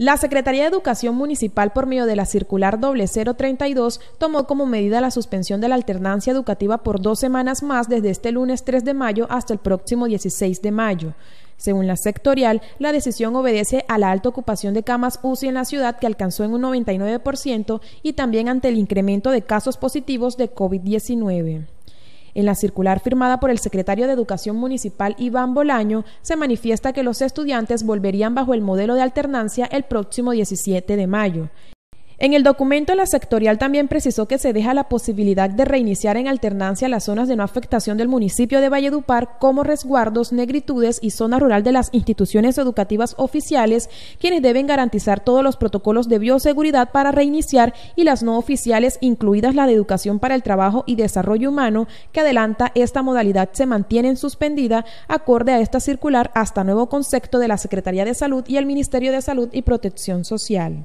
La Secretaría de Educación Municipal, por medio de la circular 0032, tomó como medida la suspensión de la alternancia educativa por dos semanas más desde este lunes 3 de mayo hasta el próximo 16 de mayo. Según la sectorial, la decisión obedece a la alta ocupación de camas UCI en la ciudad que alcanzó en un 99% y también ante el incremento de casos positivos de COVID-19. En la circular firmada por el secretario de Educación Municipal Iván Bolaño, se manifiesta que los estudiantes volverían bajo el modelo de alternancia el próximo 17 de mayo. En el documento, la sectorial también precisó que se deja la posibilidad de reiniciar en alternancia las zonas de no afectación del municipio de Valledupar como resguardos, negritudes y zona rural de las instituciones educativas oficiales, quienes deben garantizar todos los protocolos de bioseguridad para reiniciar y las no oficiales, incluidas la de educación para el trabajo y desarrollo humano, que adelanta esta modalidad se mantienen suspendida acorde a esta circular hasta nuevo concepto de la Secretaría de Salud y el Ministerio de Salud y Protección Social.